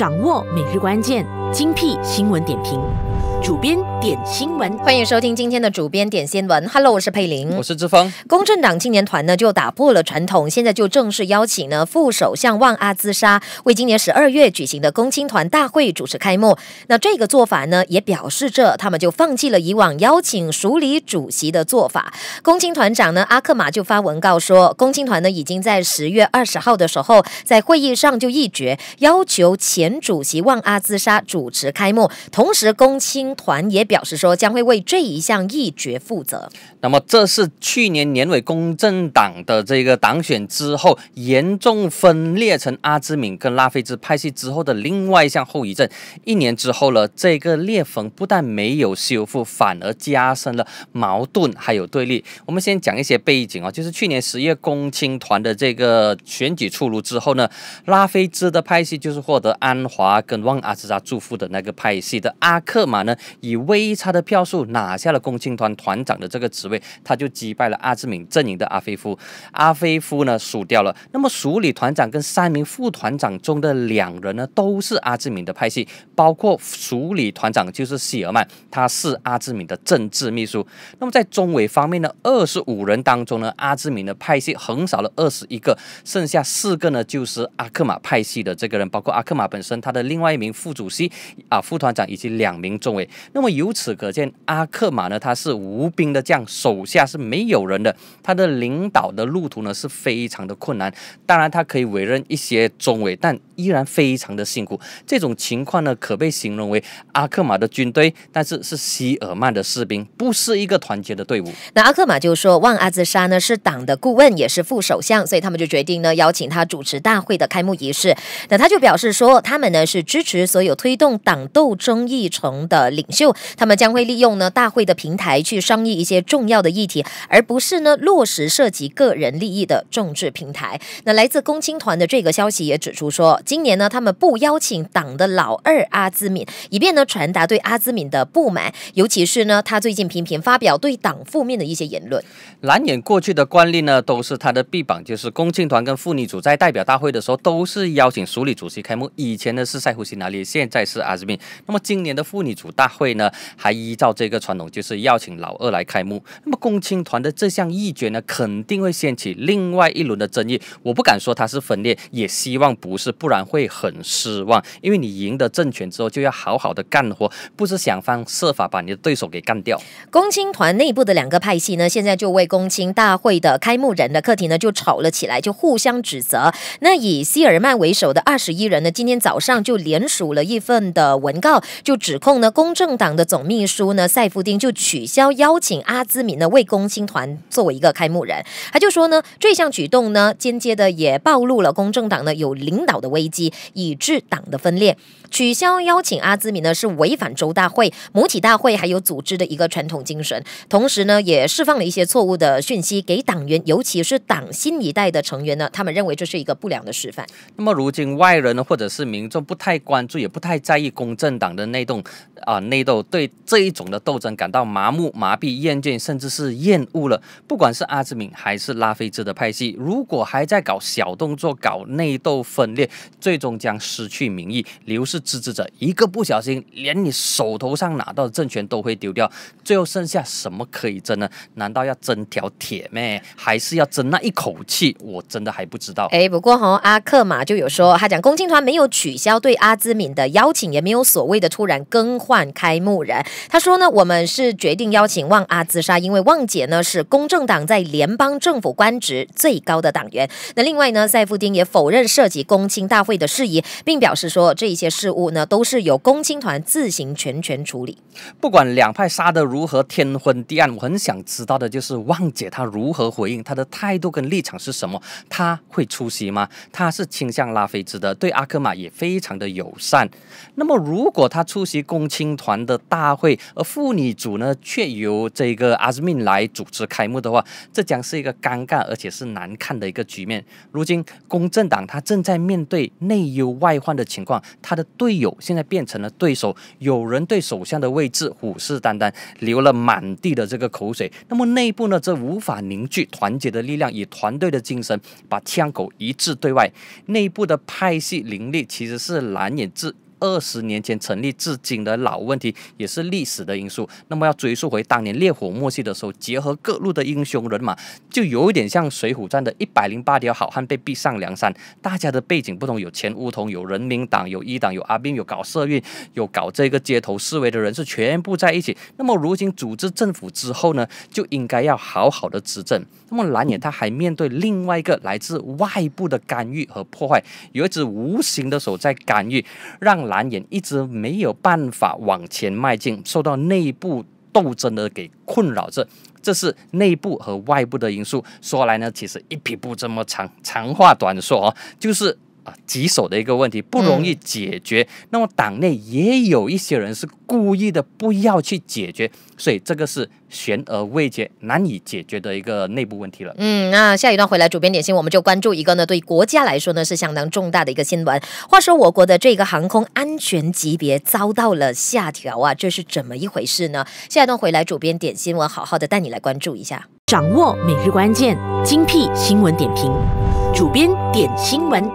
掌握每日关键，精辟新闻点评。主编点新闻，欢迎收听今天的主编点新闻。Hello，我是佩玲，我是志峰。公正党青年团呢就打破了传统，现在就正式邀请呢副首相旺阿兹沙为今年十二月举行的公青团大会主持开幕。那这个做法呢也表示着他们就放弃了以往邀请署理主席的做法。公青团长呢阿克马就发文告说，公青团呢已经在十月二十号的时候在会议上就一决，要求前主席旺阿兹沙主持开幕，同时公青。团也表示说将会为这一项议决负责。那么这是去年年尾公正党的这个党选之后严重分裂成阿兹敏跟拉菲兹派系之后的另外一项后遗症。一年之后呢，这个裂缝不但没有修复，反而加深了矛盾还有对立。我们先讲一些背景啊，就是去年十月共青团的这个选举出炉之后呢，拉菲兹的派系就是获得安华跟旺阿兹扎祝福的那个派系的阿克马呢。以微差的票数拿下了共青团团长的这个职位，他就击败了阿兹敏阵营的阿菲夫。阿菲夫呢输掉了。那么署理团长跟三名副团长中的两人呢，都是阿兹敏的派系，包括署理团长就是希尔曼，他是阿兹敏的政治秘书。那么在中委方面呢，二十五人当中呢，阿兹敏的派系横扫了二十一个，剩下四个呢就是阿克马派系的这个人，包括阿克马本身，他的另外一名副主席啊，副团长以及两名中委。那么由此可见，阿克马呢，他是无兵的将，手下是没有人的，他的领导的路途呢是非常的困难。当然，他可以委任一些中委，但依然非常的辛苦。这种情况呢，可被形容为阿克马的军队，但是是希尔曼的士兵，不是一个团结的队伍。那阿克马就说，旺阿兹沙呢是党的顾问，也是副首相，所以他们就决定呢邀请他主持大会的开幕仪式。那他就表示说，他们呢是支持所有推动党斗争议程的。领袖，他们将会利用呢大会的平台去商议一些重要的议题，而不是呢落实涉及个人利益的政治平台。那来自共青团的这个消息也指出说，今年呢他们不邀请党的老二阿兹敏，以便呢传达对阿兹敏的不满，尤其是呢他最近频频发表对党负面的一些言论。蓝眼过去的惯例呢都是他的臂膀，就是共青团跟妇女组在代表大会的时候都是邀请署理主席开幕，以前呢是塞胡西拿利，现在是阿兹敏。那么今年的妇女组。大会呢还依照这个传统，就是邀请老二来开幕。那么共青团的这项议决呢，肯定会掀起另外一轮的争议。我不敢说它是分裂，也希望不是，不然会很失望。因为你赢得政权之后，就要好好的干活，不是想方设法把你的对手给干掉。共青团内部的两个派系呢，现在就为共青团大会的开幕人的课题呢就吵了起来，就互相指责。那以希尔曼为首的二十一人呢，今天早上就联署了一份的文告，就指控呢共。公正党的总秘书呢，塞夫丁就取消邀请阿兹米呢为共青团作为一个开幕人，他就说呢，这项举动呢，间接的也暴露了公正党呢有领导的危机，以致党的分裂。取消邀请阿兹米呢，是违反州大会、母体大会还有组织的一个传统精神，同时呢，也释放了一些错误的讯息给党员，尤其是党新一代的成员呢，他们认为这是一个不良的示范。那么如今外人呢，或者是民众不太关注，也不太在意公正党的内动啊。内斗对这一种的斗争感到麻木、麻痹、厌倦，甚至是厌恶了。不管是阿兹敏还是拉菲兹的派系，如果还在搞小动作、搞内斗分裂，最终将失去民意。刘氏支持者一个不小心，连你手头上拿到的政权都会丢掉。最后剩下什么可以争呢？难道要争条铁咩？还是要争那一口气？我真的还不知道。哎，不过哦，阿克嘛就有说，他讲共青团没有取消对阿兹敏的邀请，也没有所谓的突然更换。开幕人他说呢，我们是决定邀请旺阿自杀，因为旺姐呢是公正党在联邦政府官职最高的党员。那另外呢，塞夫丁也否认涉及公卿大会的事宜，并表示说这一些事务呢都是由公卿团自行全权处理。不管两派杀的如何天昏地暗，我很想知道的就是旺姐她如何回应，她的态度跟立场是什么？她会出席吗？她是倾向拉菲兹的，对阿克玛也非常的友善。那么如果她出席公卿团的大会，而妇女组呢，却由这个阿兹敏来主持开幕的话，这将是一个尴尬而且是难看的一个局面。如今公正党，他正在面对内忧外患的情况，他的队友现在变成了对手，有人对首相的位置虎视眈眈，流了满地的这个口水。那么内部呢，这无法凝聚团结的力量，以团队的精神把枪口一致对外。内部的派系林立，其实是难以治。二十年前成立至今的老问题，也是历史的因素。那么要追溯回当年烈火末期的时候，结合各路的英雄人马，就有一点像《水浒传》的一百零八条好汉被逼上梁山。大家的背景不同，有前乌桐，有人民党，有一党，有阿兵，有搞社运，有搞这个街头示威的人，是全部在一起。那么如今组织政府之后呢，就应该要好好的执政。那么蓝眼他还面对另外一个来自外部的干预和破坏，有一只无形的手在干预，让。蓝眼一直没有办法往前迈进，受到内部斗争的给困扰着，这是内部和外部的因素。说来呢，其实一匹布这么长，长话短说啊，就是。啊，棘手的一个问题，不容易解决。那么党内也有一些人是故意的，不要去解决，所以这个是悬而未解、难以解决的一个内部问题了。嗯，那下一段回来，主编点新闻，我们就关注一个呢，对国家来说呢是相当重大的一个新闻。话说我国的这个航空安全级别遭到了下调啊，这是怎么一回事呢？下一段回来，主编点新闻，好好的带你来关注一下，掌握每日关键，精辟新闻点评，主编点新闻。